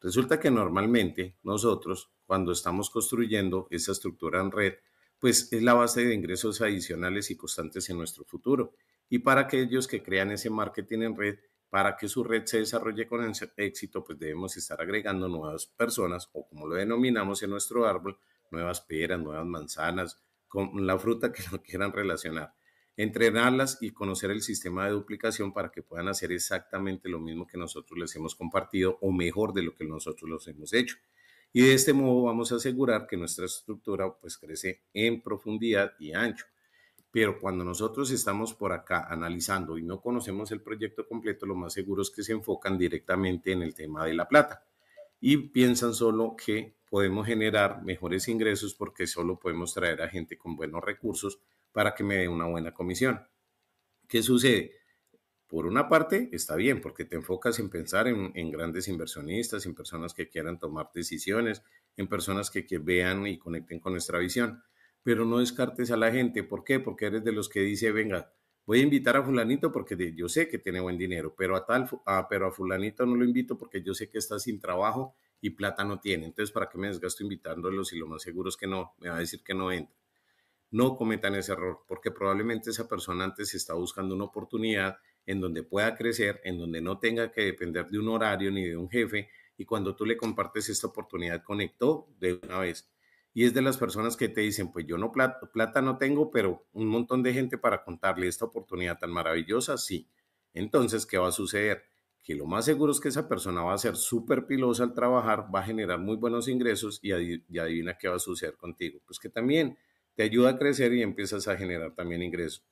Resulta que normalmente nosotros, cuando estamos construyendo esa estructura en red, pues es la base de ingresos adicionales y constantes en nuestro futuro. Y para aquellos que crean ese marketing en red, para que su red se desarrolle con éxito, pues debemos estar agregando nuevas personas o como lo denominamos en nuestro árbol, nuevas peras, nuevas manzanas, con la fruta que lo quieran relacionar entrenarlas y conocer el sistema de duplicación para que puedan hacer exactamente lo mismo que nosotros les hemos compartido o mejor de lo que nosotros los hemos hecho. Y de este modo vamos a asegurar que nuestra estructura pues crece en profundidad y ancho. Pero cuando nosotros estamos por acá analizando y no conocemos el proyecto completo, lo más seguro es que se enfocan directamente en el tema de la plata y piensan solo que podemos generar mejores ingresos porque solo podemos traer a gente con buenos recursos para que me dé una buena comisión. ¿Qué sucede? Por una parte, está bien, porque te enfocas en pensar en, grandes inversionistas, en personas que quieran tomar decisiones, en personas que, vean y conecten con nuestra visión. Pero no descartes a la gente. ¿Por qué? Porque eres de los que dice, venga, voy a invitar a fulanito porque yo sé que tiene buen dinero, pero a tal, pero a fulanito no lo invito porque yo sé que está sin trabajo y plata no tiene. Entonces, ¿para qué me desgasto invitándolo si lo más seguro es que no, me va a decir que no entra? no cometan ese error, porque probablemente esa persona antes está buscando una oportunidad en donde pueda crecer, en donde no tenga que depender de un horario ni de un jefe, y cuando tú le compartes esta oportunidad, conectó de una vez. Y es de las personas que te dicen, pues yo no plata, plata no tengo, pero un montón de gente para contarle esta oportunidad tan maravillosa, sí. Entonces, ¿qué va a suceder? Que lo más seguro es que esa persona va a ser súper pilosa al trabajar, va a generar muy buenos ingresos y adivina qué va a suceder contigo. Pues que también te ayuda a crecer y empiezas a generar también ingresos.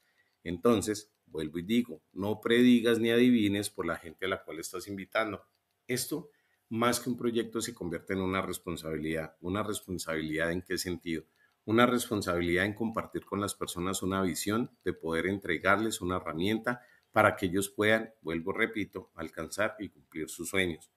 Entonces, vuelvo y digo, no predigas ni adivines por la gente a la cual estás invitando. Esto, más que un proyecto, se convierte en una responsabilidad. ¿Una responsabilidad en qué sentido? Una responsabilidad en compartir con las personas una visión, de poder entregarles una herramienta para que ellos puedan, vuelvo, repito, alcanzar y cumplir sus sueños.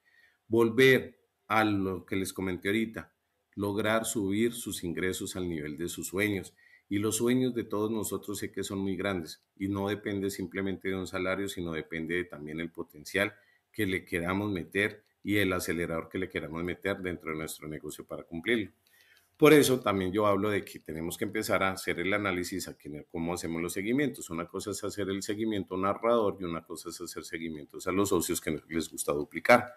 Volver a lo que les comenté ahorita, lograr subir sus ingresos al nivel de sus sueños. Y los sueños de todos nosotros sé que son muy grandes y no depende simplemente de un salario, sino depende también el potencial que le queramos meter y el acelerador que le queramos meter dentro de nuestro negocio para cumplirlo. Por eso también yo hablo de que tenemos que empezar a hacer el análisis a cómo hacemos los seguimientos. Una cosa es hacer el seguimiento narrador y una cosa es hacer seguimientos a los socios que les gusta duplicar.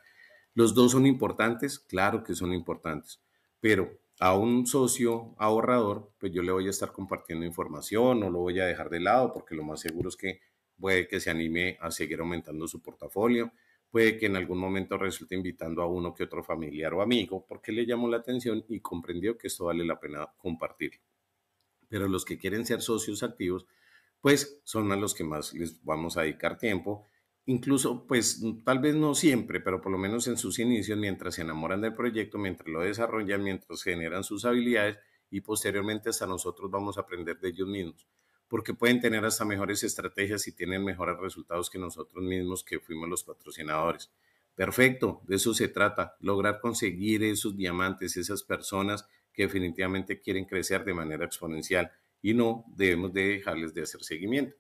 Los dos son importantes, claro que son importantes pero a un socio ahorrador, pues yo le voy a estar compartiendo información, no lo voy a dejar de lado porque lo más seguro es que puede que se anime a seguir aumentando su portafolio, puede que en algún momento resulte invitando a uno que otro familiar o amigo porque le llamó la atención y comprendió que esto vale la pena compartir. Pero los que quieren ser socios activos, pues son a los que más les vamos a dedicar tiempo incluso, pues mm, tal vez no siempre, pero por lo menos en sus inicios, mientras se enamoran del proyecto, mientras lo desarrollan, mientras generan sus habilidades y posteriormente hasta nosotros vamos a aprender de ellos mismos, porque pueden tener hasta mejores estrategias y tienen mejores resultados que nosotros mismos que fuimos los patrocinadores. Perfecto, de eso se trata, lograr conseguir esos diamantes, esas personas que definitivamente quieren crecer de manera exponencial y no debemos de dejarles de hacer seguimiento.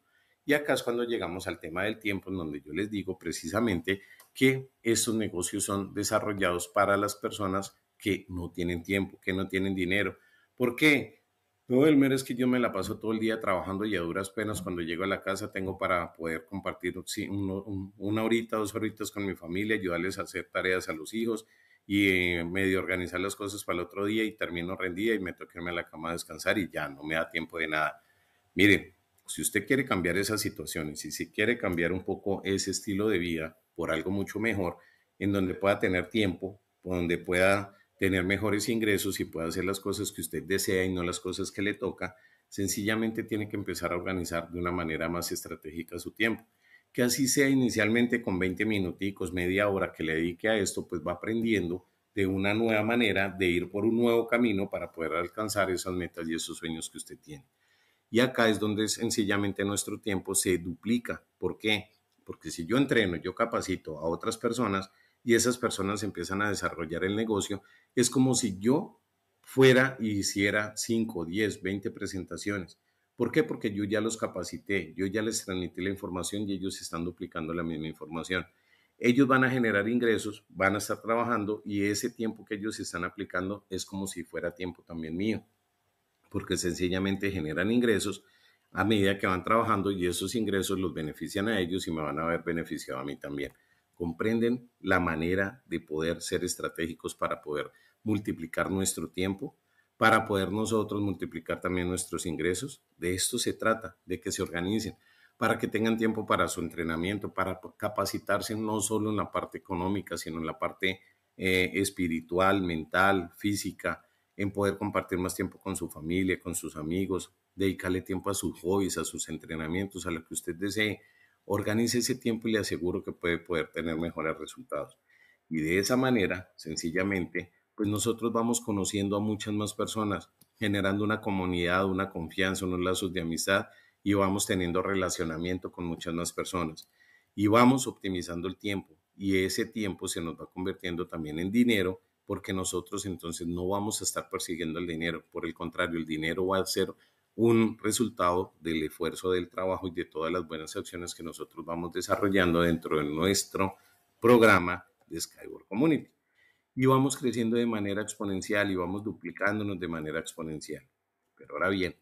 Y acá es cuando llegamos al tema del tiempo, en donde yo les digo precisamente que estos negocios son desarrollados para las personas que no tienen tiempo, que no tienen dinero. ¿Por qué? el mero es que yo me la paso todo el día trabajando y a duras penas cuando llego a la casa tengo para poder compartir una horita, dos horitas con mi familia, ayudarles a hacer tareas a los hijos y eh, medio organizar las cosas para el otro día y termino rendida y me toca irme a la cama a descansar y ya no me da tiempo de nada. Miren, si usted quiere cambiar esas situaciones y si quiere cambiar un poco ese estilo de vida por algo mucho mejor, en donde pueda tener tiempo, donde pueda tener mejores ingresos y pueda hacer las cosas que usted desea y no las cosas que le toca, sencillamente tiene que empezar a organizar de una manera más estratégica su tiempo. Que así sea inicialmente con 20 minuticos, media hora que le dedique a esto, pues va aprendiendo de una nueva manera de ir por un nuevo camino para poder alcanzar esas metas y esos sueños que usted tiene. Y acá es donde sencillamente nuestro tiempo se duplica. ¿Por qué? Porque si yo entreno, yo capacito a otras personas y esas personas empiezan a desarrollar el negocio, es como si yo fuera y hiciera 5, 10, 20 presentaciones. ¿Por qué? Porque yo ya los capacité, yo ya les transmití la información y ellos están duplicando la misma información. Ellos van a generar ingresos, van a estar trabajando y ese tiempo que ellos están aplicando es como si fuera tiempo también mío porque sencillamente generan ingresos a medida que van trabajando y esos ingresos los benefician a ellos y me van a haber beneficiado a mí también. Comprenden la manera de poder ser estratégicos para poder multiplicar nuestro tiempo, para poder nosotros multiplicar también nuestros ingresos. De esto se trata, de que se organicen, para que tengan tiempo para su entrenamiento, para capacitarse no solo en la parte económica, sino en la parte eh, espiritual, mental, física, en poder compartir más tiempo con su familia, con sus amigos, dedicarle tiempo a sus hobbies, a sus entrenamientos, a lo que usted desee. Organice ese tiempo y le aseguro que puede poder tener mejores resultados. Y de esa manera, sencillamente, pues nosotros vamos conociendo a muchas más personas, generando una comunidad, una confianza, unos lazos de amistad y vamos teniendo relacionamiento con muchas más personas. Y vamos optimizando el tiempo y ese tiempo se nos va convirtiendo también en dinero porque nosotros entonces no vamos a estar persiguiendo el dinero. Por el contrario, el dinero va a ser un resultado del esfuerzo del trabajo y de todas las buenas acciones que nosotros vamos desarrollando dentro de nuestro programa de Skyward Community. Y vamos creciendo de manera exponencial y vamos duplicándonos de manera exponencial. Pero ahora bien,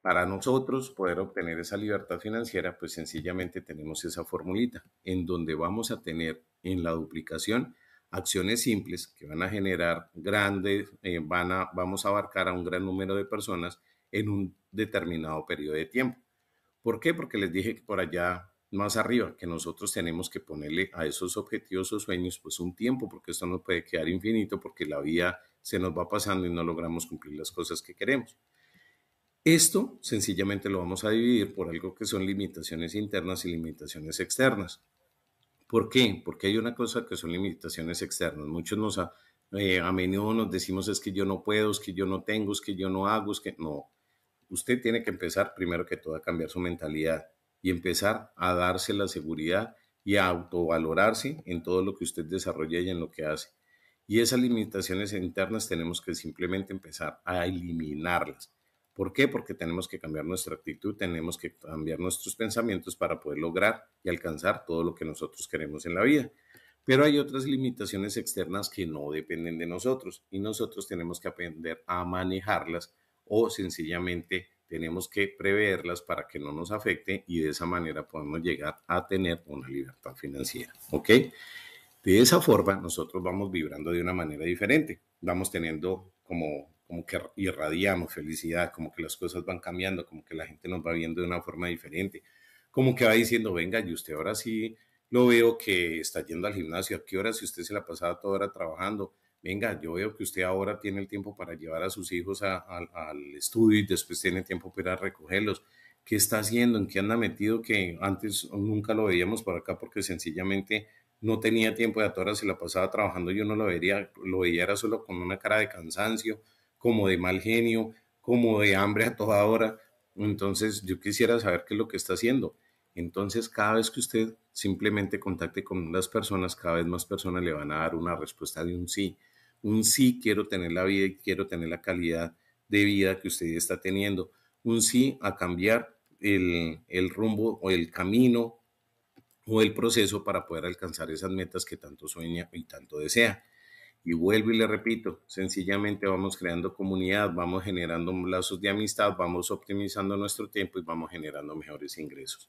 para nosotros poder obtener esa libertad financiera, pues sencillamente tenemos esa formulita en donde vamos a tener en la duplicación acciones simples que van a generar grandes, eh, van vamos a abarcar a un gran número de personas en un determinado periodo de tiempo. ¿Por qué? Porque les dije que por allá más arriba, que nosotros tenemos que ponerle a esos objetivos o sueños pues un tiempo, porque esto no puede quedar infinito, porque la vida se nos va pasando y no logramos cumplir las cosas que queremos. Esto sencillamente lo vamos a dividir por algo que son limitaciones internas y limitaciones externas. ¿Por qué? Porque hay una cosa que son limitaciones externas. Muchos nos ah, eh, a menudo nos decimos es que yo no puedo, es que yo no tengo, es que yo no hago, es que no. Usted tiene que empezar primero que todo a cambiar su mentalidad y empezar a darse la seguridad y a autovalorarse en todo lo que usted desarrolla y en lo que hace. Y esas limitaciones internas tenemos que simplemente empezar a eliminarlas. ¿Por qué? Porque tenemos que cambiar nuestra actitud, tenemos que cambiar nuestros pensamientos para poder lograr y alcanzar todo lo que nosotros queremos en la vida. Pero hay otras limitaciones externas que no dependen de nosotros y nosotros tenemos que aprender a manejarlas o sencillamente tenemos que preverlas para que no nos afecte y de esa manera podemos llegar a tener una libertad financiera. ¿Ok? De esa forma nosotros vamos vibrando de una manera diferente, vamos teniendo como como que irradiamos felicidad, como que las cosas van cambiando, como que la gente nos va viendo de una forma diferente, como que va diciendo, venga, y usted ahora sí lo veo que está yendo al gimnasio, ¿a qué hora si usted se la pasaba toda hora trabajando? Venga, yo veo que usted ahora tiene el tiempo para llevar a sus hijos al estudio y después tiene tiempo para recogerlos. ¿Qué está haciendo? ¿En qué anda metido? Que antes nunca lo veíamos por acá porque sencillamente no tenía tiempo y a todas horas se la pasaba trabajando, yo no lo veía, lo veía era solo con una cara de cansancio como de mal genio, como de hambre a toda hora. Entonces yo quisiera saber qué es lo que está haciendo. Entonces cada vez que usted simplemente contacte con las personas, cada vez más personas le van a dar una respuesta de un sí. Un sí quiero tener la vida y quiero tener la calidad de vida que usted está teniendo. Un sí a cambiar el, el rumbo o el camino o el proceso para poder alcanzar esas metas que tanto sueña y tanto desea. Y vuelvo y le repito, sencillamente vamos creando comunidad, vamos generando lazos de amistad, vamos optimizando nuestro tiempo y vamos generando mejores ingresos.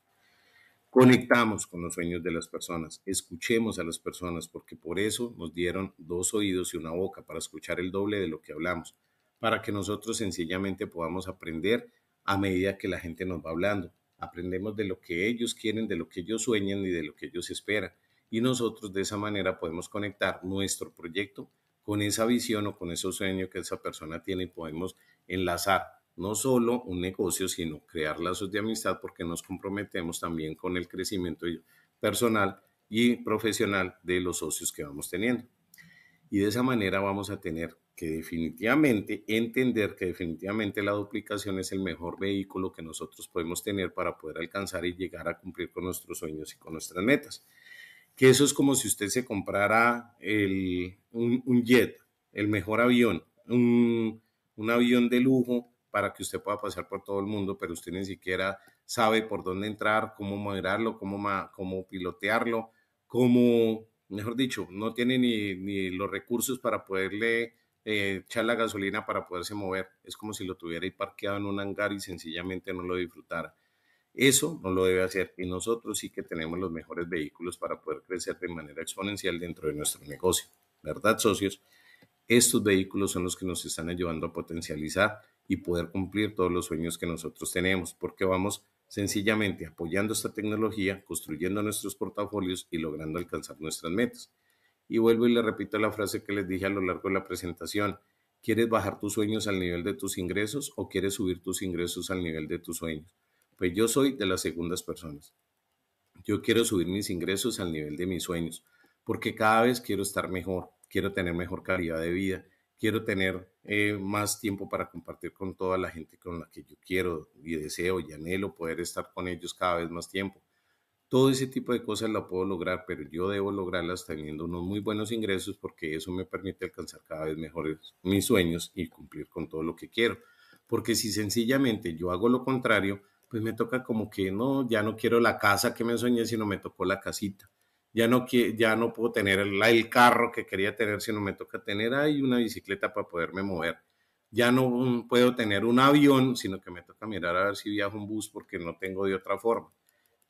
Conectamos con los sueños de las personas, escuchemos a las personas, porque por eso nos dieron dos oídos y una boca para escuchar el doble de lo que hablamos, para que nosotros sencillamente podamos aprender a medida que la gente nos va hablando. Aprendemos de lo que ellos quieren, de lo que ellos sueñan y de lo que ellos esperan y nosotros de esa manera podemos conectar nuestro proyecto con esa visión o con ese sueño que esa persona tiene y podemos enlazar no solo un negocio, sino crear lazos de amistad porque nos comprometemos también con el crecimiento personal y profesional de los socios que vamos teniendo. Y de esa manera vamos a tener que definitivamente entender que definitivamente la duplicación es el mejor vehículo que nosotros podemos tener para poder alcanzar y llegar a cumplir con nuestros sueños y con nuestras metas que eso es como si usted se comprara el, un, jet, el mejor avión, un, un avión de lujo para que usted pueda pasar por todo el mundo, pero usted ni siquiera sabe por dónde entrar, cómo moderarlo, cómo, pilotearlo, cómo, mejor dicho, no tiene ni, los recursos para poderle eh, echar la gasolina para poderse mover. Es como si lo tuviera ahí parqueado en un hangar y sencillamente no lo disfrutara. Eso no lo debe hacer y nosotros sí que tenemos los mejores vehículos para poder crecer de manera exponencial dentro de nuestro negocio. ¿Verdad, socios? Estos vehículos son los que nos están ayudando a potencializar y poder cumplir todos los sueños que nosotros tenemos, porque vamos sencillamente apoyando esta tecnología, construyendo nuestros portafolios y logrando alcanzar nuestras metas. Y vuelvo y le repito la frase que les dije a lo largo de la presentación. ¿Quieres bajar tus sueños al nivel de tus ingresos o quieres subir tus ingresos al nivel de tus sueños? Pues yo soy de las segundas personas. Yo quiero subir mis ingresos al nivel de mis sueños, porque cada vez quiero estar mejor, quiero tener mejor calidad de vida, quiero tener eh, más tiempo para compartir con toda la gente con la que yo quiero y deseo y anhelo poder estar con ellos cada vez más tiempo. Todo ese tipo de cosas la puedo lograr, pero yo debo lograrlas teniendo unos muy buenos ingresos porque eso me permite alcanzar cada vez mejores mis sueños y cumplir con todo lo que quiero. Porque si sencillamente yo hago lo contrario, pues me toca como que no, ya no quiero la casa que me soñé, sino me tocó la casita. Ya no, ya no puedo tener el, carro que quería tener, sino me toca tener ahí una bicicleta para poderme mover. Ya no mm, puedo tener un avión, sino que me toca mirar a ver si viajo un bus porque no tengo de otra forma.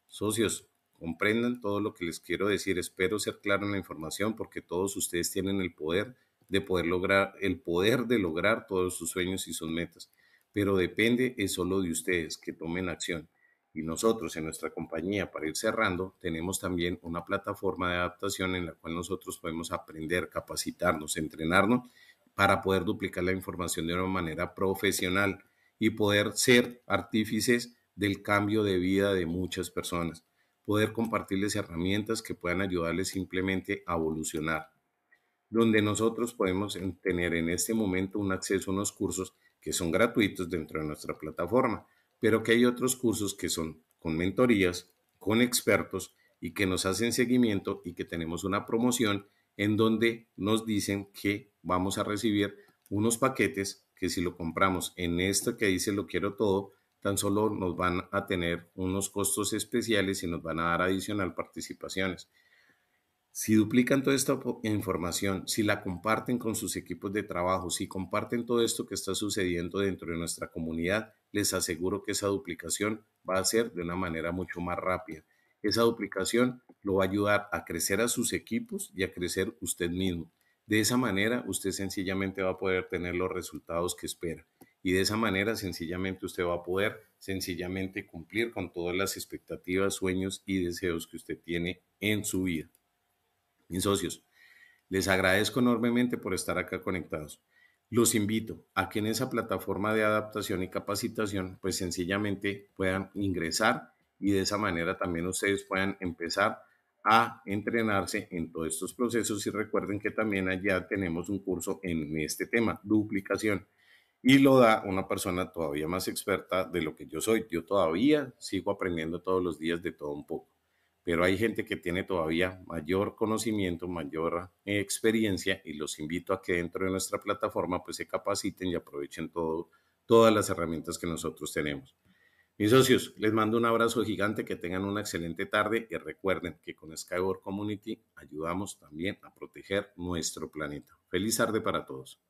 Socios, comprendan todo lo que les quiero decir. Espero ser claro en la información porque todos ustedes tienen el poder de poder lograr, el poder de lograr todos sus sueños y sus metas pero depende es solo de ustedes que tomen acción. Y nosotros en nuestra compañía, para ir cerrando, tenemos también una plataforma de adaptación en la cual nosotros podemos aprender, capacitarnos, entrenarnos para poder duplicar la información de una manera profesional y poder ser artífices del cambio de vida de muchas personas, poder compartirles herramientas que puedan ayudarles simplemente a evolucionar, donde nosotros podemos tener en este momento un acceso a unos cursos que son gratuitos dentro de nuestra plataforma, pero que hay otros cursos que son con mentorías, con expertos y que nos hacen seguimiento y que tenemos una promoción en donde nos dicen que vamos a recibir unos paquetes que si lo compramos en esto que dice lo quiero todo, tan solo nos van a tener unos costos especiales y nos van a dar adicional participaciones. Si duplican toda esta información, si la comparten con sus equipos de trabajo, si comparten todo esto que está sucediendo dentro de nuestra comunidad, les aseguro que esa duplicación va a ser de una manera mucho más rápida. Esa duplicación lo va a ayudar a crecer a sus equipos y a crecer usted mismo. De esa manera, usted sencillamente va a poder tener los resultados que espera. Y de esa manera, sencillamente, usted va a poder sencillamente cumplir con todas las expectativas, sueños y deseos que usted tiene en su vida. Mis socios, les agradezco enormemente por estar acá conectados. Los invito a que en esa plataforma de adaptación y capacitación, pues sencillamente puedan ingresar y de esa manera también ustedes puedan empezar a entrenarse en todos estos procesos y recuerden que también allá tenemos un curso en este tema, duplicación, y lo da una persona todavía más experta de lo que yo soy. Yo todavía sigo aprendiendo todos los días de todo un poco pero hay gente que tiene todavía mayor conocimiento, mayor eh, experiencia y los invito a que dentro de nuestra plataforma pues se capaciten y aprovechen todas las herramientas que nosotros tenemos. Mis socios, les mando un abrazo gigante, que tengan una excelente tarde y recuerden que con Skyward Community ayudamos también a proteger nuestro planeta. Feliz tarde para todos.